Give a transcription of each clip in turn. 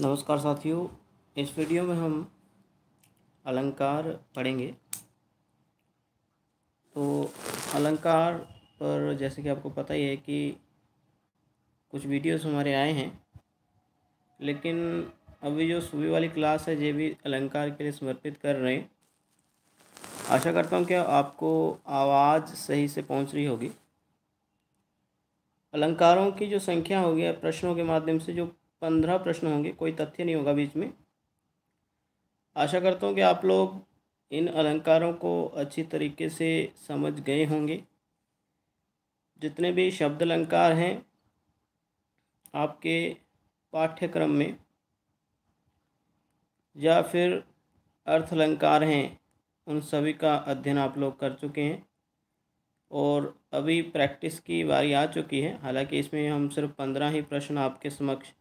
नमस्कार साथियों इस वीडियो में हम अलंकार पढ़ेंगे तो अलंकार पर जैसे कि आपको पता ही है कि कुछ वीडियोस हमारे आए हैं लेकिन अभी जो सुबह वाली क्लास है ये भी अलंकार के लिए समर्पित कर रहे हैं आशा करता हूँ कि आपको आवाज़ सही से पहुँच रही होगी अलंकारों की जो संख्या होगी प्रश्नों के माध्यम से जो पंद्रह प्रश्न होंगे कोई तथ्य नहीं होगा बीच में आशा करता हूँ कि आप लोग इन अलंकारों को अच्छी तरीके से समझ गए होंगे जितने भी शब्द अलंकार हैं आपके पाठ्यक्रम में या फिर अर्थ अलंकार हैं उन सभी का अध्ययन आप लोग कर चुके हैं और अभी प्रैक्टिस की बारी आ चुकी है हालांकि इसमें हम सिर्फ पंद्रह ही प्रश्न आपके समक्ष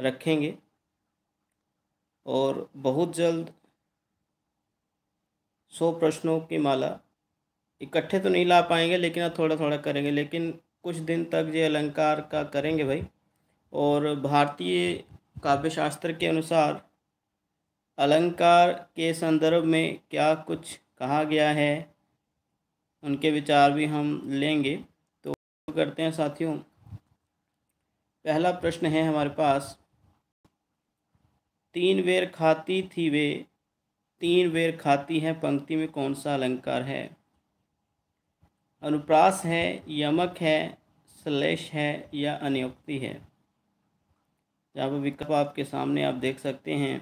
रखेंगे और बहुत जल्द सौ प्रश्नों की माला इकट्ठे तो नहीं ला पाएंगे लेकिन अब थोड़ा थोड़ा करेंगे लेकिन कुछ दिन तक ये अलंकार का करेंगे भाई और भारतीय काव्यशास्त्र के अनुसार अलंकार के संदर्भ में क्या कुछ कहा गया है उनके विचार भी हम लेंगे तो करते हैं साथियों पहला प्रश्न है हमारे पास तीन वेर खाती थी वे तीन वेर खाती हैं पंक्ति में कौन सा अलंकार है अनुप्रास है यमक है श्लेष है या अनियोक्ति है जहाँ पर विकल्प आपके सामने आप देख सकते हैं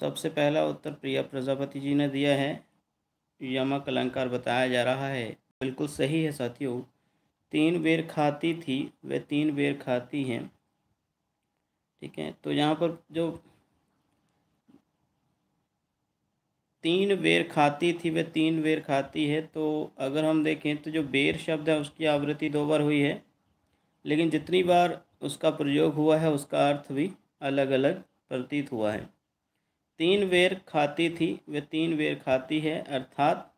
सबसे पहला उत्तर प्रिया प्रजापति जी ने दिया है यमक अलंकार बताया जा रहा है बिल्कुल सही है साथियों तीन बेर खाती थी वे तीन बेर खाती हैं ठीक है तो यहाँ पर जो तीन बेर खाती थी वह तीन बेर खाती है तो अगर हम देखें तो जो बेर शब्द है उसकी आवृत्ति दो बार हुई है लेकिन जितनी बार उसका प्रयोग हुआ है उसका अर्थ भी अलग अलग प्रतीत हुआ है तीन बेर खाती थी वह तीन बेर खाती है अर्थात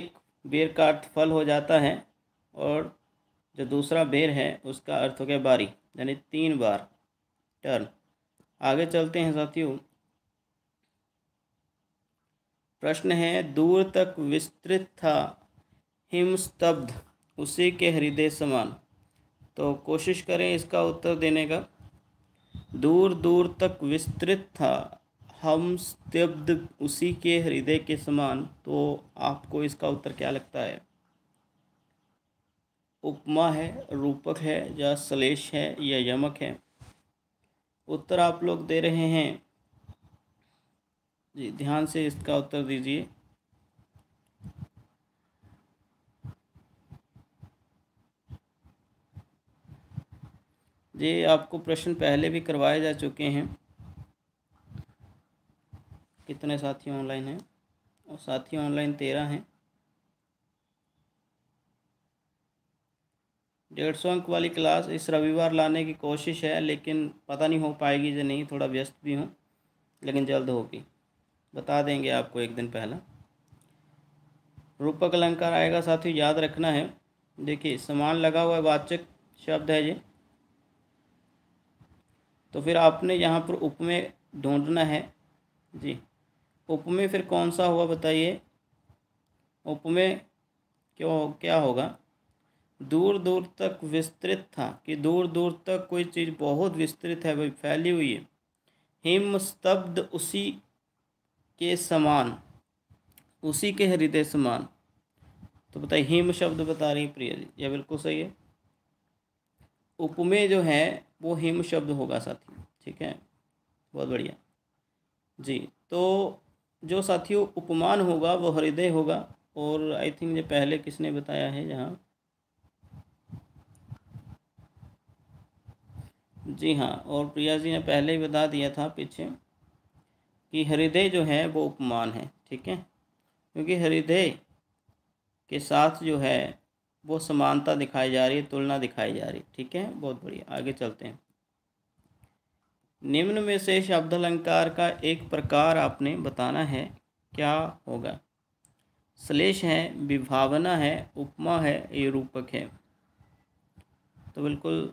एक बेर का अर्थ फल हो जाता है और जो दूसरा बेर है उसका अर्थ हो गया बारी यानी तीन बार टर्न आगे चलते हैं साथियों प्रश्न है दूर तक विस्तृत था हिमस्तब्ध उसी के हृदय समान तो कोशिश करें इसका उत्तर देने का दूर दूर तक विस्तृत था हम स्तब्ध उसी के हृदय के समान तो आपको इसका उत्तर क्या लगता है उपमा है रूपक है या श्लेष है या यमक है उत्तर आप लोग दे रहे हैं जी ध्यान से इसका उत्तर दीजिए जी आपको प्रश्न पहले भी करवाए जा चुके हैं कितने साथी ऑनलाइन हैं और साथी ऑनलाइन तेरह हैं डेढ़ सौ अंक वाली क्लास इस रविवार लाने की कोशिश है लेकिन पता नहीं हो पाएगी या नहीं थोड़ा व्यस्त भी हूँ लेकिन जल्द होगी बता देंगे आपको एक दिन पहला रूपक अलंकार आएगा साथियों याद रखना है देखिए समान लगा हुआ वाचक शब्द है ये तो फिर आपने यहाँ पर उपमेय ढूंढना है जी उपमेय फिर कौन सा हुआ बताइए उपमेय क्यों क्या होगा दूर दूर तक विस्तृत था कि दूर दूर तक कोई चीज़ बहुत विस्तृत है भाई फैली हुई है हिम स्तब्ध उसी के समान उसी के हृदय समान तो बताइए हिम शब्द बता रही प्रिया जी यह बिल्कुल सही है उपमेय जो है वो हिम शब्द होगा साथी ठीक है बहुत बढ़िया जी तो जो साथियों उपमान होगा वो हृदय होगा और आई थिंक ये पहले किसने बताया है यहाँ जी हाँ और प्रिया जी ने पहले ही बता दिया था पीछे कि हृदय जो है वो उपमान है ठीक है क्योंकि हृदय के साथ जो है वो समानता दिखाई जा रही है तुलना दिखाई जा रही है ठीक है बहुत बढ़िया आगे चलते हैं निम्न में से शब्द अलंकार का एक प्रकार आपने बताना है क्या होगा श्लेष है विभावना है उपमा है ये रूपक है तो बिल्कुल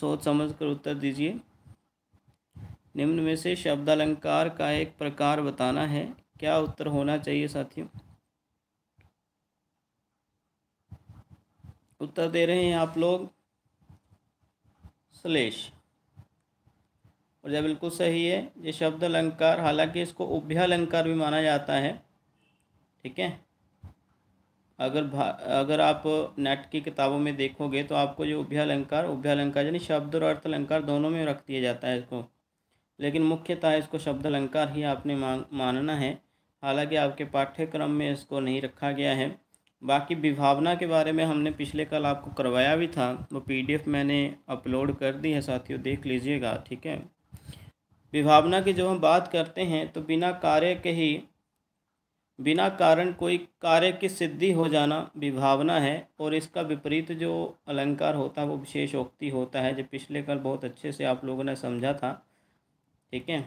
सोच समझ कर उत्तर दीजिए निम्न में से शब्द अलंकार का एक प्रकार बताना है क्या उत्तर होना चाहिए साथियों उत्तर दे रहे हैं आप लोग श्लेष और यह बिल्कुल सही है ये शब्द अलंकार हालांकि इसको उभ्या अलंकार भी माना जाता है ठीक है अगर अगर आप नेट की किताबों में देखोगे तो आपको जो उभ्यालंकार उभ्यालंकार यानी शब्द और अर्थ अलंकार दोनों में रख दिया जाता है इसको लेकिन मुख्यतः इसको शब्द अलंकार ही आपने मानना है हालांकि आपके पाठ्यक्रम में इसको नहीं रखा गया है बाकी विभावना के बारे में हमने पिछले कल आपको करवाया भी था वो पी मैंने अपलोड कर दी है साथियों देख लीजिएगा ठीक है विभावना की जो हम बात करते हैं तो बिना कार्य के ही बिना कारण कोई कार्य की सिद्धि हो जाना विभावना है और इसका विपरीत जो अलंकार होता है वो विशेषोक्ति होता है जो पिछले कल बहुत अच्छे से आप लोगों ने समझा था ठीक है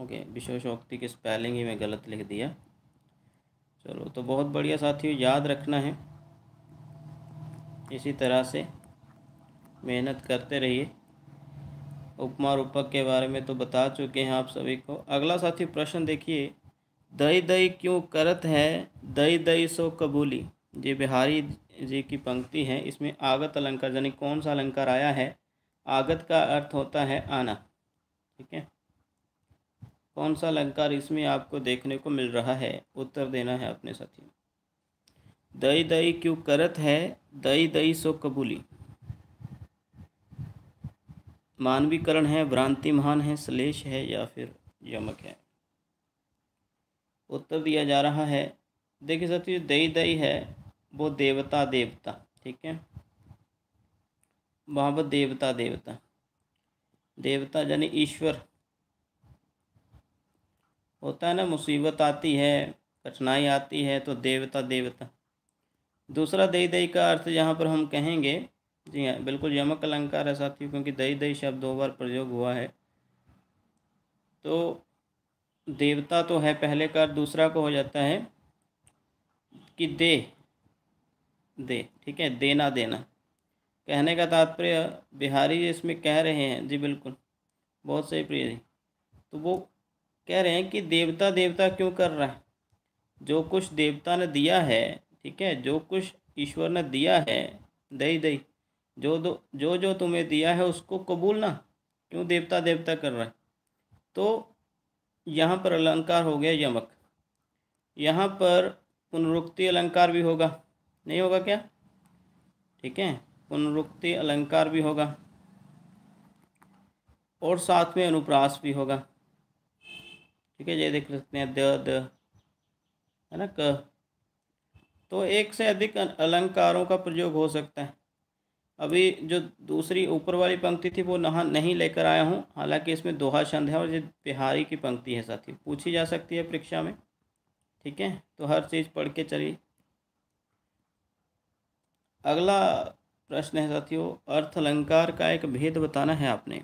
ओके विशेषोक्ति की स्पेलिंग ही मैं गलत लिख दिया चलो तो बहुत बढ़िया साथियों याद रखना है इसी तरह से मेहनत करते रहिए उपमा रूपक के बारे में तो बता चुके हैं आप सभी को अगला साथी प्रश्न देखिए दई दई क्यों करत है दई दई सो कबूली ये बिहारी जी की पंक्ति है इसमें आगत अलंकार यानी कौन सा अलंकार आया है आगत का अर्थ होता है आना ठीक है कौन सा अलंकार इसमें आपको देखने को मिल रहा है उत्तर देना है अपने साथी दई दई क्यों करत है दई दई सो कबूली मानवीकरण है भ्रांति महान है श्लेष है या फिर यमक है उत्तर दिया जा रहा है देखिए साथियों दई दई है वो देवता देवता ठीक है वहाँ पर देवता देवता देवता यानी ईश्वर होता है ना मुसीबत आती है कठिनाई आती है तो देवता देवता दूसरा दई दई का अर्थ यहाँ पर हम कहेंगे जी हाँ बिल्कुल यमक अलंकार है साथियों क्योंकि दई दई शब्द दो बार प्रयोग हुआ है तो देवता तो है पहले का दूसरा को हो जाता है कि दे दे ठीक है देना देना कहने का तात्पर्य बिहारी इसमें कह रहे हैं जी बिल्कुल बहुत सही प्रिय जी तो वो कह रहे हैं कि देवता देवता क्यों कर रहा है जो कुछ देवता ने दिया है ठीक है जो कुछ ईश्वर ने दिया है दई दई जो दो जो जो तुम्हें दिया है उसको कबूल ना क्यों देवता देवता कर रहा है तो यहाँ पर अलंकार हो गया यमक यहाँ पर पुनरुक्ति अलंकार भी होगा नहीं होगा क्या ठीक है पुनरुक्ति अलंकार भी होगा और साथ में अनुप्रास भी होगा ठीक है ये देख सकते हैं द द है ना क तो एक से अधिक अलंकारों का प्रयोग हो सकता है अभी जो दूसरी ऊपर वाली पंक्ति थी वो नहा नहीं लेकर आया हूँ हालांकि इसमें दोहा छंद है और ये बिहारी की पंक्ति है साथी पूछी जा सकती है परीक्षा में ठीक है तो हर चीज़ पढ़ के चलिए अगला प्रश्न है साथियों अर्थ अलंकार का एक भेद बताना है आपने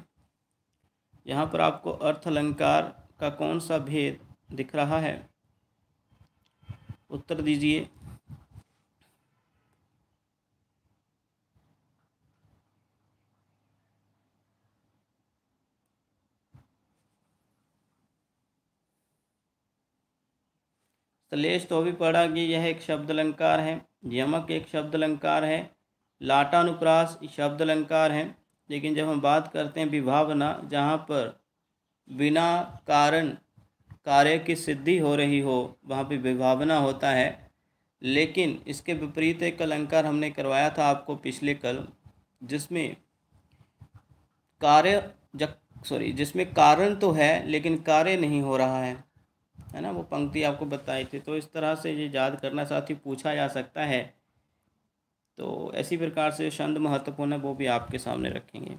यहाँ पर आपको अर्थ अलंकार का कौन सा भेद दिख रहा है उत्तर दीजिए क्लेश तो भी पड़ा कि यह एक शब्द अलंकार है यमक एक शब्द अलंकार है लाटानुप्रास शब्द अलंकार है लेकिन जब हम बात करते हैं विभावना जहाँ पर बिना कारण कार्य की सिद्धि हो रही हो वहाँ पे विभावना होता है लेकिन इसके विपरीत एक अलंकार हमने करवाया था आपको पिछले कल जिसमें कार्य जब सॉरी जिसमें कारण तो है लेकिन कार्य नहीं हो रहा है है ना वो पंक्ति आपको बताई थी तो इस तरह से ये याद करना साथ ही पूछा जा सकता है तो ऐसी प्रकार से छंद महत्वपूर्ण है वो भी आपके सामने रखेंगे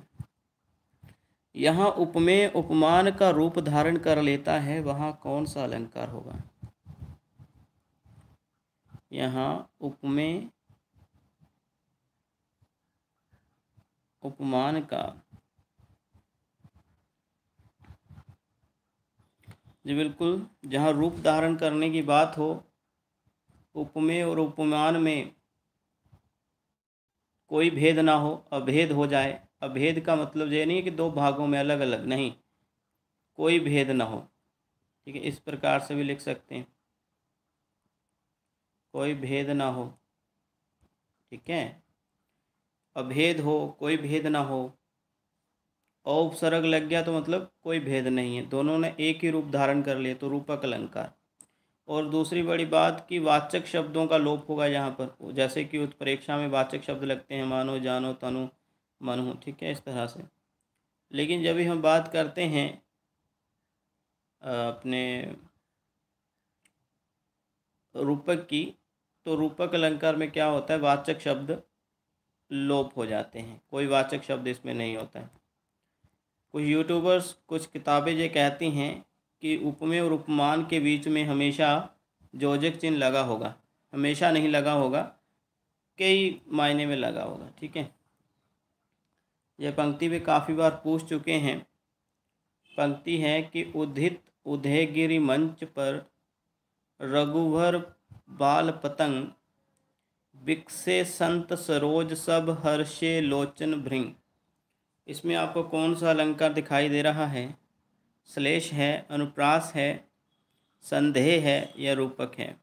यहाँ उपमेय उपमान का रूप धारण कर लेता है वहाँ कौन सा अलंकार होगा यहाँ उपमेय उपमान का जी बिल्कुल जहाँ रूप धारण करने की बात हो उपमेय और उपमान में कोई भेद ना हो अभेद हो जाए अभेद का मतलब ये नहीं है कि दो भागों में अलग अलग नहीं कोई भेद ना हो ठीक है इस प्रकार से भी लिख सकते हैं कोई भेद ना हो ठीक है अभेद हो कोई भेद ना हो और उपसर्ग लग गया तो मतलब कोई भेद नहीं है दोनों ने एक ही रूप धारण कर लिए तो रूपक अलंकार और दूसरी बड़ी बात कि वाचक शब्दों का लोप होगा यहाँ पर जैसे कि उत्प्रेक्षा में वाचक शब्द लगते हैं मानो जानो तनु मनु ठीक है इस तरह से लेकिन जब भी हम बात करते हैं अपने रूपक की तो रूपक अलंकार में क्या होता है वाचक शब्द लोप हो जाते हैं कोई वाचक शब्द इसमें नहीं होता है कुछ यूट्यूबर्स कुछ किताबें ये कहती हैं कि उपमेय और उपमान के बीच में हमेशा जोजक चिन्ह लगा होगा हमेशा नहीं लगा होगा कई मायने में लगा होगा ठीक है यह पंक्ति भी काफ़ी बार पूछ चुके हैं पंक्ति है कि उद्धित उदयगिरी मंच पर रघुवर बाल पतंग विकसे संत सरोज सब हर्षे लोचन भृंग इसमें आपको कौन सा अलंकार दिखाई दे रहा है श्लेष है अनुप्रास है संदेह है या रूपक है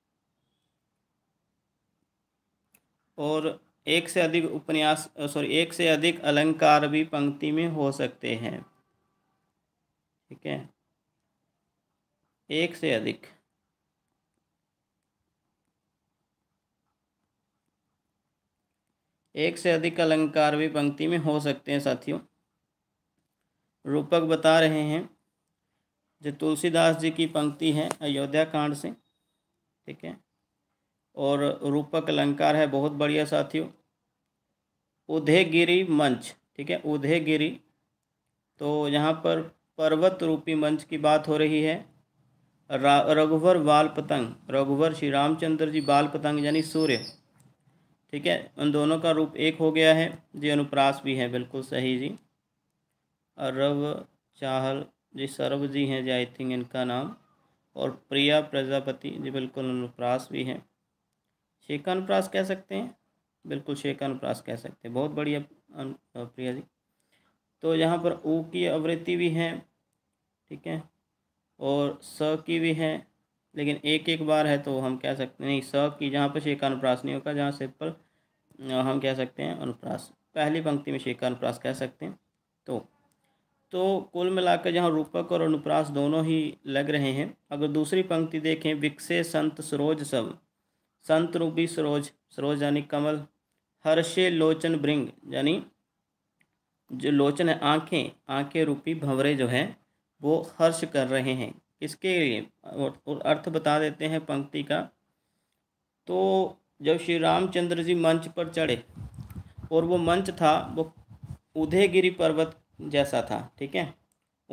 और एक से अधिक उपन्यास सॉरी एक से अधिक अलंकार भी पंक्ति में हो सकते हैं ठीक है एक से अधिक एक से अधिक अलंकार भी पंक्ति में हो सकते हैं साथियों रूपक बता रहे हैं जो तुलसीदास जी की पंक्ति है अयोध्या कांड से ठीक है और रूपक अलंकार है बहुत बढ़िया साथियों उधेगिरी मंच ठीक है उधेगिरी तो यहाँ पर पर्वत रूपी मंच की बात हो रही है रघुवर बाल पतंग रघुवर श्री रामचंद्र जी बाल पतंग यानी सूर्य ठीक है उन दोनों का रूप एक हो गया है जी अनुप्रास भी है बिल्कुल सही जी अरब चाहल जी सरव जी हैं जी आई थिंक इनका नाम और प्रिया प्रजापति जी बिल्कुल अनुप्रास भी हैं शेखानुप्रास कह सकते हैं बिल्कुल शेखानुप्रास कह सकते हैं बहुत बढ़िया प्रिया जी तो यहाँ पर ऊ की आवृत्ति भी है ठीक है और स की भी है लेकिन एक एक बार है तो हम कह सकते हैं नहीं स की जहाँ पर शेखानुप्रास नहीं होगा जहाँ से पर हम कह सकते हैं अनुप्रास पहली पंक्ति में शेखानुप्रास कह सकते हैं तो तो कुल मिलाकर जहाँ रूपक और अनुप्रास दोनों ही लग रहे हैं अगर दूसरी पंक्ति देखें विकसे संत सरोज सब संत रूपी सरोज सरोज यानी कमल हर्षे लोचन ब्रिंग यानी जो लोचन है आँखें आँखें रूपी भंवरे जो हैं वो हर्ष कर रहे हैं इसके लिए और अर्थ बता देते हैं पंक्ति का तो जब श्री रामचंद्र जी मंच पर चढ़े और वो मंच था वो उदयगिरी पर्वत जैसा था ठीक है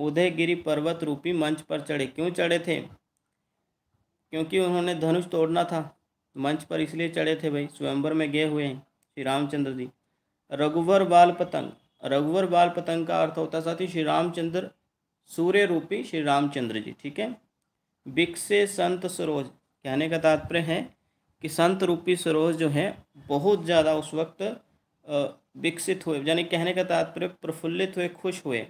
उदयगिरी पर्वत रूपी मंच पर चढ़े क्यों चढ़े थे क्योंकि उन्होंने धनुष तोड़ना था मंच पर इसलिए चढ़े थे भाई स्वयंवर में गए हुए हैं श्री रामचंद्र जी रघुवर बाल पतंग रघुवर बाल पतंग का अर्थ होता साथी श्री रामचंद्र सूर्य रूपी श्री रामचंद्र जी ठीक है बिकसे संत सरोज कहने का तात्पर्य है कि संत रूपी सरोज जो है बहुत ज़्यादा उस वक्त विकसित हुए यानी कहने का तात्पर्य प्रफुल्लित हुए खुश हुए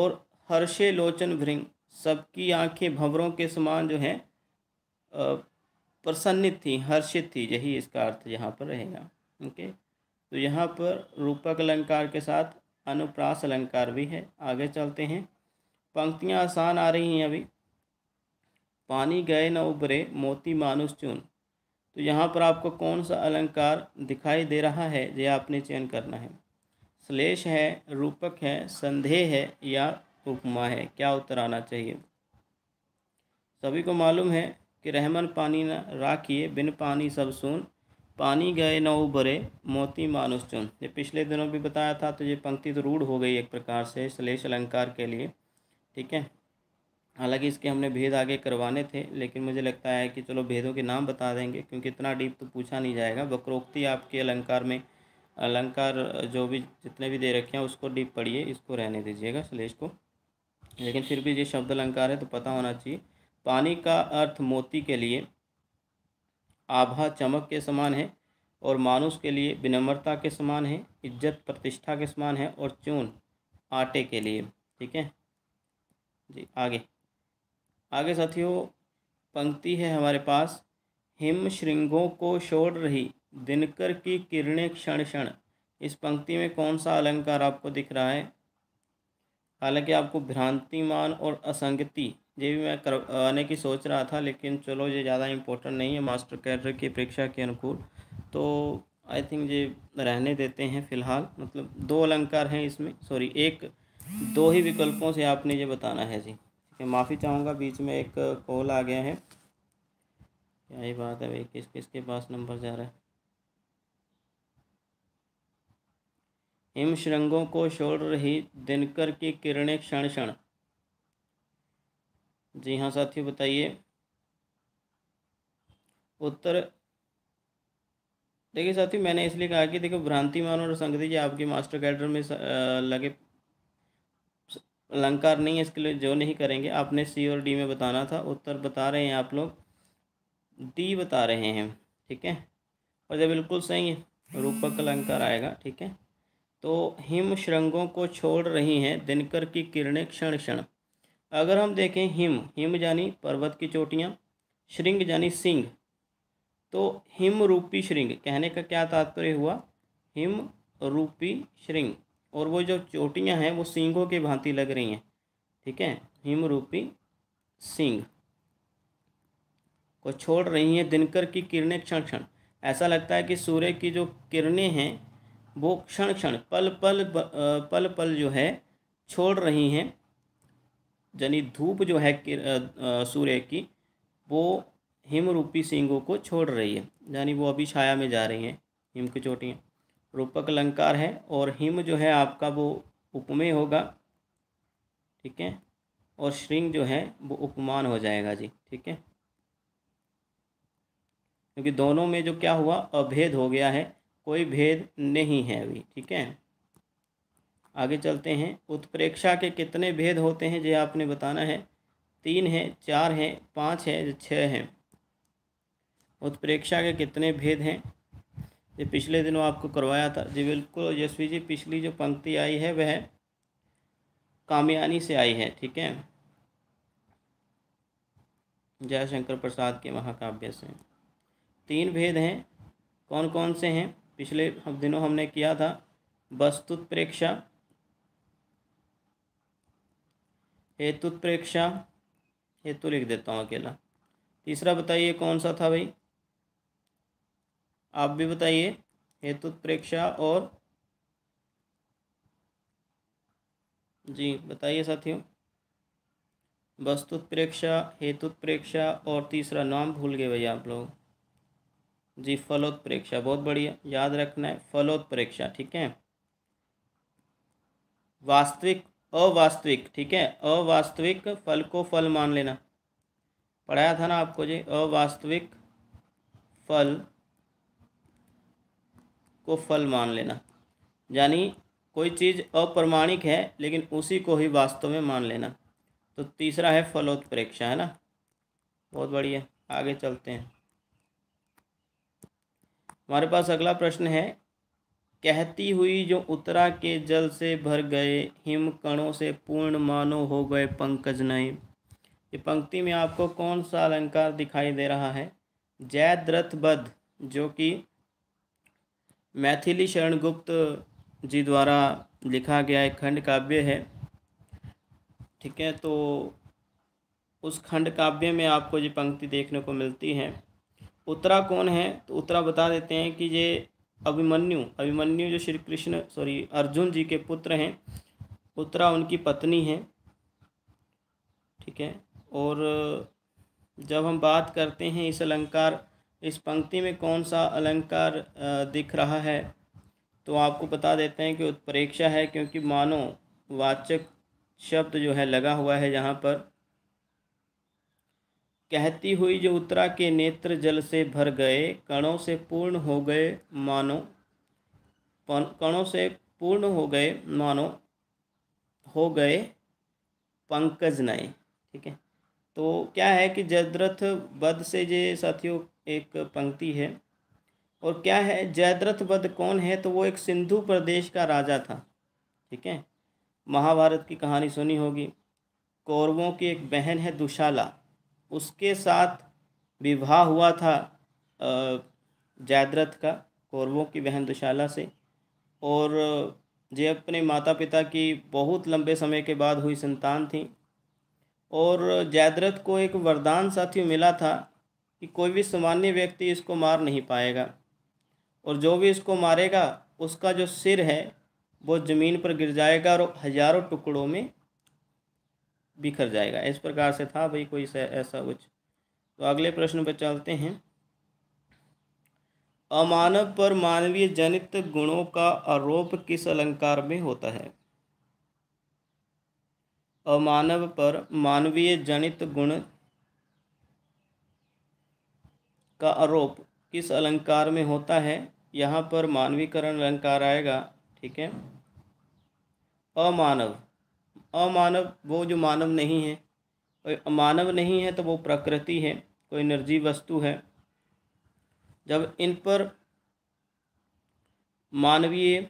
और हर्षे लोचन भृंग सबकी आंखें भंवरों के समान जो हैं प्रसन्नित थी हर्षित थी यही इसका अर्थ यहाँ पर रहेगा ओके तो यहाँ पर रूपक अलंकार के साथ अनुप्रास अलंकार भी है आगे चलते हैं पंक्तियाँ आसान आ रही हैं अभी पानी गए न उभरे मोती मानुस चून तो यहाँ पर आपको कौन सा अलंकार दिखाई दे रहा है ये आपने चयन करना है श्लेष है रूपक है संदेह है या उपमा है क्या उत्तर आना चाहिए सभी को मालूम है कि रहमन पानी न राखिए बिन पानी सब सुन पानी गए न उभरे मोती मानुष चुन ये पिछले दिनों भी बताया था तो ये पंक्ति तो रूढ़ हो गई एक प्रकार से श्लेष अलंकार के लिए ठीक है हालांकि इसके हमने भेद आगे करवाने थे लेकिन मुझे लगता है कि चलो भेदों के नाम बता देंगे क्योंकि इतना डीप तो पूछा नहीं जाएगा वक्रोक्ति आपके अलंकार में अलंकार जो भी जितने भी दे रखे हैं उसको डीप पढ़िए इसको रहने दीजिएगा श्लेष को लेकिन फिर भी ये शब्द अलंकार है तो पता होना चाहिए पानी का अर्थ मोती के लिए आभा चमक के समान है और मानुष के लिए विनम्रता के समान है इज्जत प्रतिष्ठा के समान है और चून आटे के लिए ठीक है जी आगे आगे साथियों पंक्ति है हमारे पास हिम श्रृंगों को छोड़ रही दिनकर की किरणें क्षण क्षण इस पंक्ति में कौन सा अलंकार आपको दिख रहा है हालांकि आपको भ्रांतिमान और असंगति ये भी मैं करवाने की सोच रहा था लेकिन चलो ये ज़्यादा इम्पोर्टेंट नहीं है मास्टर कैडर की परीक्षा के अनुकूल तो आई थिंक ये रहने देते हैं फिलहाल मतलब दो अलंकार हैं इसमें सॉरी एक दो ही विकल्पों से आपने ये बताना है जी मैं माफ़ी चाहूँगा बीच में एक कॉल आ गया है क्या ही बात है भाई किस किस के पास नंबर जा रहा है हिम श्रृंगों को छोड़ रही दिनकर की किरणें क्षण क्षण जी हाँ साथियों बताइए उत्तर देखिए साथी मैंने इसलिए कहा कि देखो भ्रांति मानो और संगति जी आपके मास्टर कैडर में लगे अलंकार नहीं है इसके लिए जो नहीं करेंगे आपने सी और डी में बताना था उत्तर बता रहे हैं आप लोग डी बता रहे हैं ठीक है और जब बिल्कुल सही है रूपक अलंकार आएगा ठीक है तो हिम श्रृंगों को छोड़ रही हैं दिनकर की किरणें क्षण क्षण अगर हम देखें हिम हिम जानी पर्वत की चोटियाँ श्रृंग जानी सिंह तो हिम रूपी श्रृंग कहने का क्या तात्पर्य हुआ हिम रूपी श्रृंग और वो जो चोटियाँ हैं वो सींगों की भांति लग रही हैं ठीक है हिमरूपी सिंग को छोड़ रही हैं दिनकर की किरणें क्षण क्षण ऐसा लगता है कि सूर्य की जो किरणें हैं वो क्षण क्षण पल पल पल पल जो है छोड़ रही हैं यानी धूप जो है सूर्य की वो हिमरूपी सिंगों को छोड़ रही है यानी वो अभी छाया में जा रही हैं हिम की चोटियाँ रूपक अलंकार है और हिम जो है आपका वो उपमेय होगा ठीक है और श्रृंग जो है वो उपमान हो जाएगा जी ठीक है क्योंकि दोनों में जो क्या हुआ अभेद हो गया है कोई भेद नहीं है अभी ठीक है आगे चलते हैं उत्प्रेक्षा के कितने भेद होते हैं जो आपने बताना है तीन है चार है पाँच है छः हैं उत्प्रेक्षा के कितने भेद हैं ये पिछले दिनों आपको करवाया था जी बिल्कुल यशवी जी पिछली जो पंक्ति आई है वह कामयानी से आई है ठीक है जयशंकर प्रसाद के महाकाव्य से तीन भेद हैं कौन कौन से हैं पिछले दिनों हमने किया था वस्तुत्प्रेक्षा हेतुत्प्रेक्षा हेतु लिख देता हूँ अकेला तीसरा बताइए कौन सा था भाई आप भी बताइए हेतु प्रेक्षा और जी बताइए साथियों वस्तु प्रेक्षा हेतु प्रेक्षा और तीसरा नाम भूल गए भैया आप लोग जी फलोत्प्रेक्षा बहुत बढ़िया याद रखना है फलोत्प्रेक्षा ठीक है वास्तविक अवास्तविक ठीक है अवास्तविक फल को फल मान लेना पढ़ाया था ना आपको जी अवास्तविक फल को फल मान लेना यानी कोई चीज़ अप्रमाणिक है लेकिन उसी को ही वास्तव में मान लेना तो तीसरा है फलोत्प्रेक्षा है ना बहुत बढ़िया आगे चलते हैं हमारे पास अगला प्रश्न है कहती हुई जो उतरा के जल से भर गए हिम कणों से पूर्ण मानो हो गए पंकज नहीं ये पंक्ति में आपको कौन सा अलंकार दिखाई दे रहा है बद जो कि मैथिली शरण गुप्त जी द्वारा लिखा गया एक खंड काव्य है ठीक है तो उस खंड काव्य में आपको ये पंक्ति देखने को मिलती है उत्तरा कौन है तो उत्तरा बता देते हैं कि ये अभिमन्यु अभिमन्यु जो श्री कृष्ण सॉरी अर्जुन जी के पुत्र हैं उत्तरा उनकी पत्नी है ठीक है और जब हम बात करते हैं इस अलंकार इस पंक्ति में कौन सा अलंकार दिख रहा है तो आपको बता देते हैं कि उत्प्रेक्षा है क्योंकि मानो वाचक शब्द जो है लगा हुआ है यहाँ पर कहती हुई जो उत्तरा के नेत्र जल से भर गए कणों से पूर्ण हो गए मानो कणों से पूर्ण हो गए मानो हो गए पंकज नए ठीक है तो क्या है कि जदरथ बद से जे साथियों एक पंक्ति है और क्या है जयद्रथ बद कौन है तो वो एक सिंधु प्रदेश का राजा था ठीक है महाभारत की कहानी सुनी होगी कौरवों की एक बहन है दुशाला उसके साथ विवाह हुआ था जयद्रथ का कौरवों की बहन दुशाला से और जे अपने माता पिता की बहुत लंबे समय के बाद हुई संतान थी और जयद्रथ को एक वरदान साथी मिला था कि कोई भी सामान्य व्यक्ति इसको मार नहीं पाएगा और जो भी इसको मारेगा उसका जो सिर है वो ज़मीन पर गिर जाएगा और हज़ारों टुकड़ों में बिखर जाएगा इस प्रकार से था भाई कोई ऐसा कुछ तो अगले प्रश्न पर चलते हैं अमानव पर मानवीय जनित गुणों का आरोप किस अलंकार में होता है अमानव पर मानवीय जनित गुण का आरोप किस अलंकार में होता है यहाँ पर मानवीकरण अलंकार आएगा ठीक है अमानव अमानव वो जो मानव नहीं है कोई मानव नहीं है तो वो प्रकृति है कोई निर्जीव वस्तु है जब इन पर मानवीय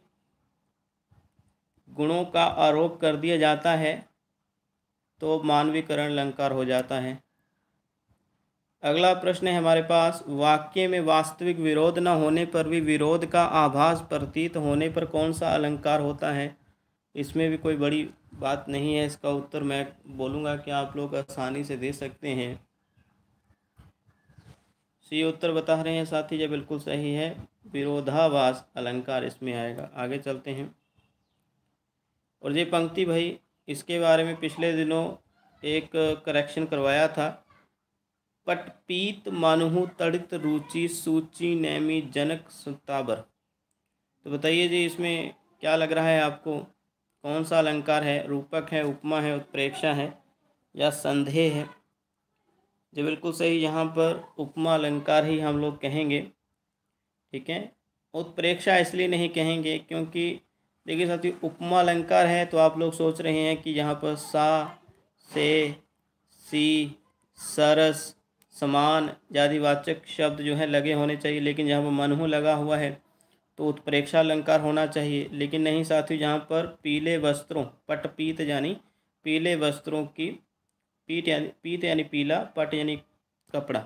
गुणों का आरोप कर दिया जाता है तो मानवीकरण अलंकार हो जाता है अगला प्रश्न है हमारे पास वाक्य में वास्तविक विरोध न होने पर भी विरोध का आभास प्रतीत होने पर कौन सा अलंकार होता है इसमें भी कोई बड़ी बात नहीं है इसका उत्तर मैं बोलूँगा कि आप लोग आसानी से दे सकते हैं सी उत्तर बता रहे हैं साथी यह बिल्कुल सही है विरोधावास अलंकार इसमें आएगा आगे चलते हैं और ये पंक्ति भाई इसके बारे में पिछले दिनों एक करेक्शन करवाया था पटपीत मानहु तड़ित रुचि सूची नैमी जनक सुताबर तो बताइए जी इसमें क्या लग रहा है आपको कौन सा अलंकार है रूपक है उपमा है उत्प्रेक्षा है या संदेह है जी बिल्कुल सही यहाँ पर उपमा अलंकार ही हम लोग कहेंगे ठीक है उत्प्रेक्षा इसलिए नहीं कहेंगे क्योंकि देखिए साथी उपमा अलंकार है तो आप लोग सोच रहे हैं कि यहाँ पर सा से सी सरस समान जातिवाचक शब्द जो है लगे होने चाहिए लेकिन जहाँ पर मनहू लगा हुआ है तो उत्प्रेक्षा अलंकार होना चाहिए लेकिन नहीं साथियों जहाँ पर पीले वस्त्रों पटपीत यानी पीले वस्त्रों की पीत यानी पीत यानी पीला पट यानी कपड़ा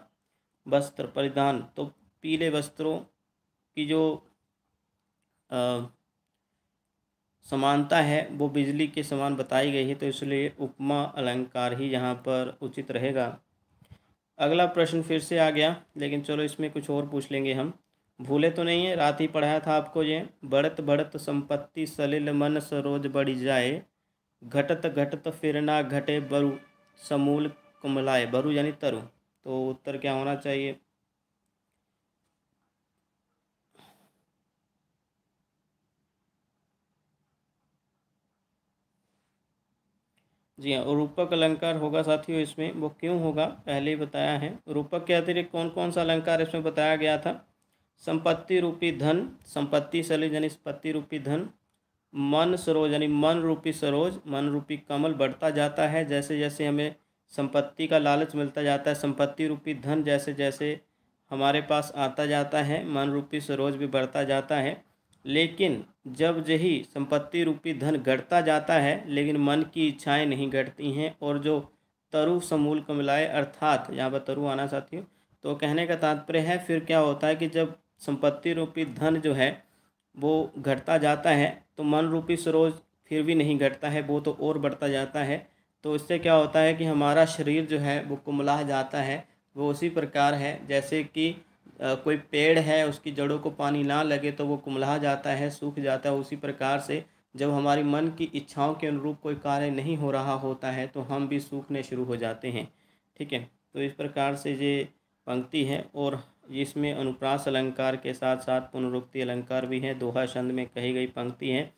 वस्त्र परिधान तो पीले वस्त्रों की जो आ, समानता है वो बिजली के समान बताई गई है तो इसलिए उपमा अलंकार ही यहाँ पर उचित रहेगा अगला प्रश्न फिर से आ गया लेकिन चलो इसमें कुछ और पूछ लेंगे हम भूले तो नहीं है रात ही पढ़ाया था आपको ये बढ़त बढ़त संपत्ति सलिल मन सरोज बढ़ी जाए घटत घटत फिर ना घटे बरु समूल कमलाए बरु यानी तरु तो उत्तर क्या होना चाहिए जी हाँ रूपक अलंकार होगा साथियों इसमें वो क्यों होगा पहले ही बताया है रूपक के अतिरिक्त कौन कौन सा अलंकार इसमें बताया गया था संपत्ति रूपी धन संपत्ति सलिज यानी संपत्ति रूपी धन मन सरोज यानी मन रूपी सरोज मन रूपी कमल बढ़ता जाता है जैसे जैसे हमें संपत्ति का लालच मिलता जाता है संपत्ति रूपी धन जैसे जैसे हमारे पास आता जाता है मन रूपी सरोज भी बढ़ता जाता है लेकिन जब यही संपत्ति रूपी धन घटता जाता है लेकिन मन की इच्छाएं नहीं घटती हैं और जो तरु समूल कमलाए अर्थात यहाँ पर तरु आना चाहती हूँ तो कहने का तात्पर्य है फिर क्या होता है कि जब संपत्ति रूपी धन जो है वो घटता जाता है तो मन रूपी सरोज फिर भी नहीं घटता है वो तो और बढ़ता जाता है तो इससे क्या होता है कि हमारा शरीर जो है वो कुमलाह जाता है वो उसी प्रकार है जैसे कि कोई पेड़ है उसकी जड़ों को पानी ना लगे तो वो कुमला जाता है सूख जाता है उसी प्रकार से जब हमारी मन की इच्छाओं के अनुरूप कोई कार्य नहीं हो रहा होता है तो हम भी सूखने शुरू हो जाते हैं ठीक है तो इस प्रकार से ये पंक्ति है और इसमें अनुप्रास अलंकार के साथ साथ पुनरुक्ति अलंकार भी है दोहा छंद में कही गई पंक्ति है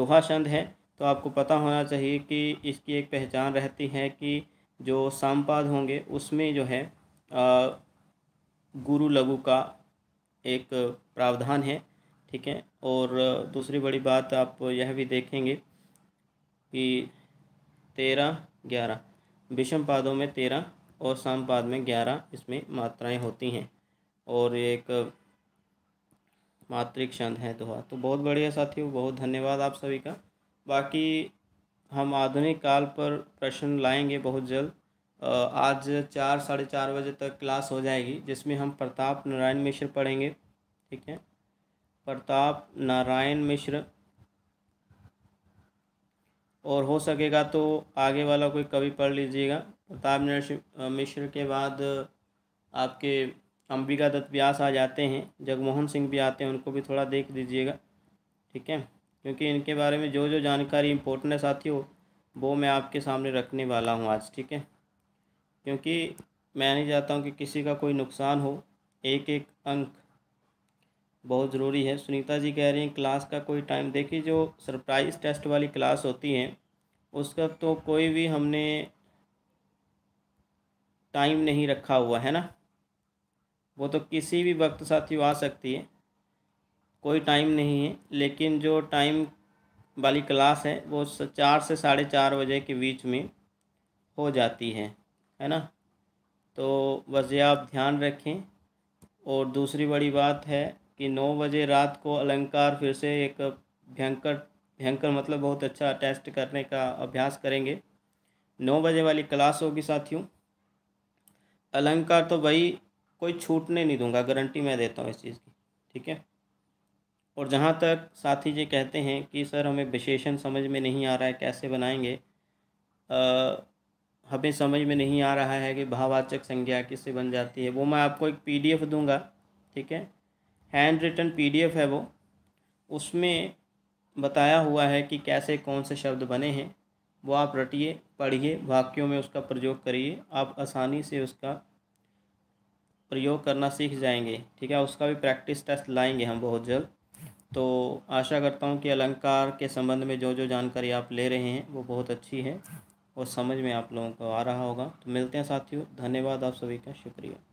दोहा छंद है तो आपको पता होना चाहिए कि इसकी एक पहचान रहती है कि जो सामपाद होंगे उसमें जो है आ, गुरु लघु का एक प्रावधान है ठीक है और दूसरी बड़ी बात आप यह भी देखेंगे कि तेरह ग्यारह विषम पादों में तेरह और साम पाद में ग्यारह इसमें मात्राएं होती हैं और एक मातृक छंद है दोहा तो बहुत बढ़िया साथी बहुत धन्यवाद आप सभी का बाकी हम आधुनिक काल पर प्रश्न लाएंगे बहुत जल्द आज चार साढ़े चार बजे तक क्लास हो जाएगी जिसमें हम प्रताप नारायण मिश्र पढ़ेंगे ठीक है प्रताप नारायण मिश्र और हो सकेगा तो आगे वाला कोई कवि पढ़ लीजिएगा प्रताप नारायण मिश्र के बाद आपके अंबिका दत्त व्यास आ जाते हैं जगमोहन सिंह भी आते हैं उनको भी थोड़ा देख दीजिएगा ठीक है क्योंकि इनके बारे में जो जो जानकारी इम्पोर्टेंट है साथियों वो मैं आपके सामने रखने वाला हूँ आज ठीक है क्योंकि मैं नहीं चाहता हूँ कि किसी का कोई नुकसान हो एक एक अंक बहुत ज़रूरी है सुनीता जी कह रही हैं क्लास का कोई टाइम देखिए जो सरप्राइज़ टेस्ट वाली क्लास होती है उसका तो कोई भी हमने टाइम नहीं रखा हुआ है ना वो तो किसी भी वक्त साथियों आ सकती है कोई टाइम नहीं है लेकिन जो टाइम वाली क्लास है वो चार से साढ़े चार बजे के बीच में हो जाती है है ना तो ये आप ध्यान रखें और दूसरी बड़ी बात है कि नौ बजे रात को अलंकार फिर से एक भयंकर भयंकर मतलब बहुत अच्छा टेस्ट करने का अभ्यास करेंगे नौ बजे वाली क्लास होगी साथियों अलंकार तो भाई कोई छूटने नहीं दूंगा गारंटी मैं देता हूँ इस चीज़ की ठीक है और जहाँ तक साथी जी कहते हैं कि सर हमें विशेषण समझ में नहीं आ रहा है कैसे बनाएंगे आ, हमें समझ में नहीं आ रहा है कि भाववाचक संज्ञा किससे बन जाती है वो मैं आपको एक पीडीएफ दूंगा ठीक है हैंड रिटन पीडीएफ है वो उसमें बताया हुआ है कि कैसे कौन से शब्द बने हैं वो आप रटिए पढ़िए वाक्यों में उसका प्रयोग करिए आप आसानी से उसका प्रयोग करना सीख जाएंगे ठीक है उसका भी प्रैक्टिस टेस्ट लाएंगे हम बहुत जल्द तो आशा करता हूँ कि अलंकार के संबंध में जो जो जानकारी आप ले रहे हैं वो बहुत अच्छी है और समझ में आप लोगों को आ रहा होगा तो मिलते हैं साथियों धन्यवाद आप सभी का शुक्रिया